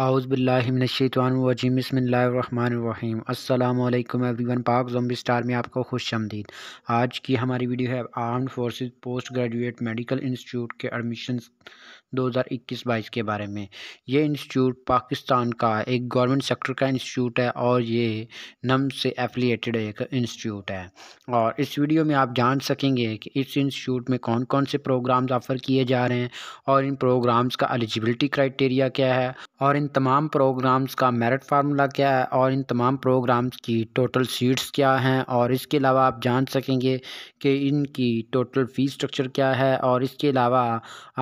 आउज़बिल्लिमिनशैतवानरजीम बसमीम अल्लाम एवरीवन पाक जम्बी स्टार में आपको खुश आमदीद आज की हमारी वीडियो है armed forces post graduate medical institute के एडमिशन 2021-22 के बारे में ये इंस्टीट्यूट पाकिस्तान का एक गवर्नमेंट सेक्टर का इंस्टीट्यूट है और ये नम से एफिलिएटेड एक इंस्टीट्यूट है और इस वीडियो में आप जान सकेंगे कि इस इंस्टीट्यूट में कौन कौन से प्रोग्राम्स ऑफ़र किए जा रहे हैं और इन प्रोग्राम्स का एलिजिबिलिटी क्राइटेरिया क्या है और इन तमाम प्रोग्राम्स का मेरिट फार्मूला क्या है और इन तमाम प्रोग्राम्स की टोटल सीट्स क्या हैं और इसके अलावा आप जान सकेंगे कि इनकी टोटल फ़ीस स्ट्रक्चर क्या है और इसके अलावा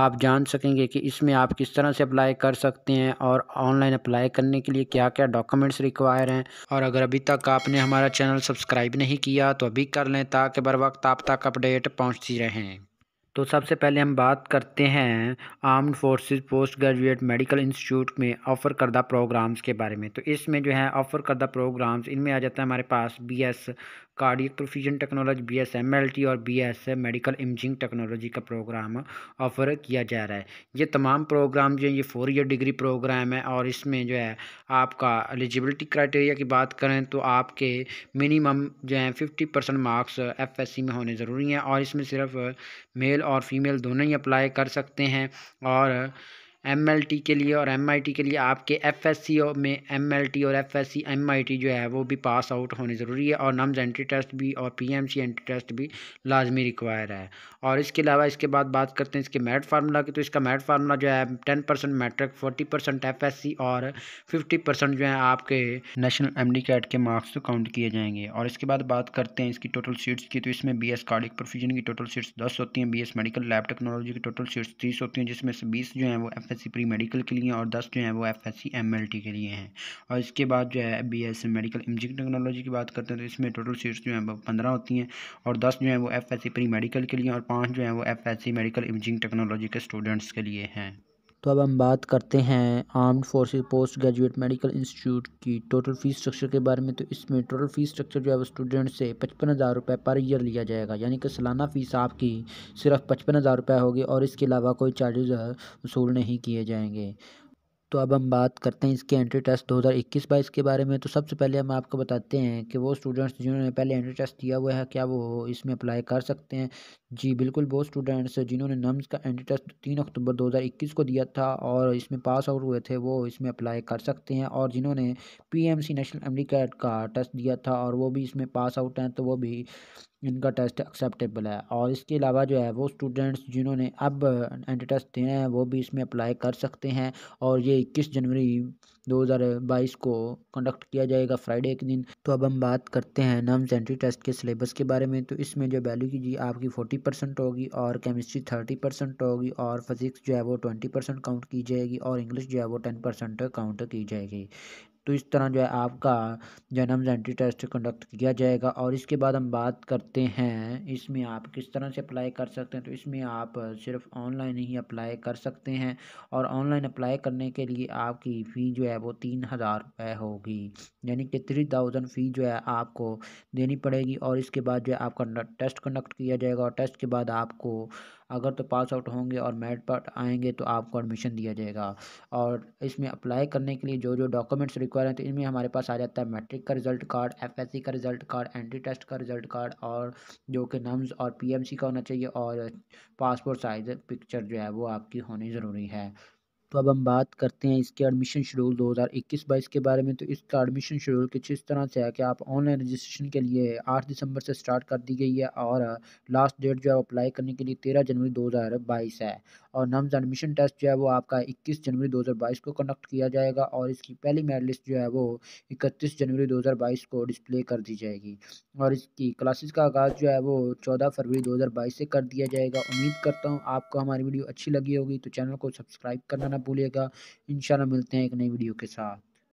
आप जान सकेंगे कि इसमें आप किस तरह से अप्लाई कर सकते हैं और ऑनलाइन अप्लाई करने के लिए क्या क्या डॉक्यूमेंट्स रिक्वायर हैं और अगर अभी तक आपने हमारा चैनल सब्सक्राइब नहीं किया तो अभी कर लें ताकि बर वक्त आप तक अपडेट पहुँचती रहें तो सबसे पहले हम बात करते हैं armed forces post graduate medical institute में ऑफ़र करदा प्रोग्राम्स के बारे में तो इसमें जो है ऑफ़र करदा प्रोग्राम्स इनमें आ जाता है हमारे पास BS cardiac perfusion technology B S M L T और B S M medical imaging technology का प्रोग्राम ऑफर किया जा रहा है ये तमाम प्रोग्राम जो है ये फोर ईयर डिग्री प्रोग्राम है और इसमें जो है आपका एलिजिबिलिटी क्राइटेरिया की बात करें तो आपके मिनिमम जो है fifty percent marks F S C में होने ज़रूरी हैं और इसमें सिर्फ मेल और फीमेल दोनों ही अप्लाई कर सकते हैं और एम के लिए और एम के लिए आपके एफ में एम और एफ एस जो है वो भी पास आउट होने ज़रूरी है और नम्स एंट्री टेस्ट भी और पी एंट्री टेस्ट भी लाजमी रिक्वायर है और इसके अलावा इसके बाद बात करते हैं इसके मैट फार्मूला की तो इसका मैट फार्मूला जो है ten percent matric forty percent F और फिफ्टी परसेंट जो है आपके नेशनल एम डी कैट के मार्क्स तो काउंट किए जाएंगे और इसके बाद बात करते हैं इसकी टोटल सीट्स की तो इसमें बी एस कार्डिक प्रोफ्यूजन की टोटल सीट्स दस होती हैं B S medical lab technology की टोटल सीट्स तीस होती हैं जिसमें से बीस जो हैं वो एफ एफ प्री मेडिकल के लिए और दस जो है वो एफ एस के लिए हैं और इसके बाद जो है बी मेडिकल इंजीनियरिंग टेक्नोलॉजी की बात करते हैं तो इसमें टोटल सीट्स जो है वो पंद्रह होती हैं और दस जो है वो एफ प्री मेडिकल के लिए और पाँच जो है वो एफ मेडिकल इंजीनियरिंग टेक्नोलॉजी के स्टूडेंट्स के लिए हैं तो अब हम बात करते हैं armed forces post graduate medical institute की टोटल फीस स्ट्रक्चर के बारे में तो इसमें टोटल फीस स्ट्रक्चर जो है वो स्टूडेंट से पचपन हज़ार रुपये पर ईयर लिया जाएगा यानी कि सालाना फ़ीस आपकी सिर्फ पचपन हज़ार रुपये होगी और इसके अलावा कोई चार्जेज वसूल नहीं किए जाएंगे तो अब हम बात करते हैं इसके एंट्री टेस्ट दो हज़ार इक्कीस बाईस के बारे में तो सबसे पहले हम आपको बताते हैं कि वो स्टूडेंट्स जिन्होंने पहले एंट्री टेस्ट दिया हुआ है क्या वो इसमें अप्लाई कर सकते हैं जी बिल्कुल वो स्टूडेंट्स जिन्होंने नम्स का एंट्री टेस्ट तीन अक्टूबर दो हज़ार इक्कीस को दिया था और इसमें पास आउट हुए थे वो इसमें अप्लाई कर सकते हैं और जिन्होंने P M C national MD CAT का टेस्ट दिया था और वो भी इसमें पास आउट हैं तो वो भी इनका टेस्ट एक्सेप्टेबल है और इसके अलावा जो है वो स्टूडेंट्स जिन्होंने अब एंटी टेस्ट देना है वो भी इसमें अप्लाई कर सकते हैं और ये इक्कीस जनवरी 2022 को कंडक्ट किया जाएगा फ्राइडे के दिन तो अब हम बात करते हैं नम्स एंट्री टेस्ट के सिलेबस के बारे में तो इसमें जो वैल्यू की जी आपकी 40 परसेंट होगी और केमिस्ट्री 30 परसेंट होगी और फिजिक्स जो है वो 20 परसेंट काउंट की जाएगी और इंग्लिश जो है वो 10 परसेंट काउंट की जाएगी तो इस तरह जो है आपका जन्म एंट्री टेस्ट कंडक्ट किया जाएगा और इसके बाद हम बात करते हैं इसमें आप किस तरह से अप्लाई कर सकते हैं तो इसमें आप सिर्फ ऑनलाइन ही अप्लाई कर सकते हैं और ऑनलाइन अप्लाई करने के लिए आपकी फ़ी जो है वो तीन हज़ार रुपये होगी यानी कि थ्री थाउजेंड फ़ी जो है आपको देनी पड़ेगी और इसके बाद जो है आपका टेस्ट कंडक्ट किया जाएगा और टेस्ट के बाद आपको अगर तो पास आउट होंगे और मेरिट पर आएंगे तो आपको एडमिशन दिया जाएगा और इसमें अप्लाई करने के लिए जो जो डॉक्यूमेंट्स रिक्वायर हैं तो इनमें हमारे पास आ जाता है मैट्रिक का रिजल्ट कार्ड एफएससी का रिजल्ट कार्ड एंट्री टेस्ट का रिजल्ट कार्ड और जो कि नम्स और पी का होना चाहिए और पासपोर्ट साइज पिक्चर जो है वो आपकी होनी ज़रूरी है तो अब हम बात करते हैं इसके एडमिशन शेड्यूल 2021-22 के बारे में तो इसका एडमिशन शेड्यूल कुछ इस तरह से है कि आप ऑनलाइन रजिस्ट्रेशन के लिए 8 दिसंबर से स्टार्ट कर दी गई है और लास्ट डेट जो है अप्लाई करने के लिए 13 जनवरी 2022 है और नम्स एडमिशन टेस्ट जो है वो आपका इक्कीस जनवरी दो को कंडक्ट किया जाएगा और इसकी पहली मेरिट लिस्ट जो है वो इकतीस जनवरी दो को डिस्प्ले कर दी जाएगी और इसकी क्लासेस का आगाज़ जो है वो चौदह फरवरी दो से कर दिया जाएगा उम्मीद करता हूँ आपको हमारी वीडियो अच्छी लगी होगी तो चैनल को सब्सक्राइब करना ना भूलिएगा इन मिलते हैं एक नई वीडियो के साथ